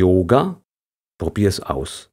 Yoga? Probier es aus.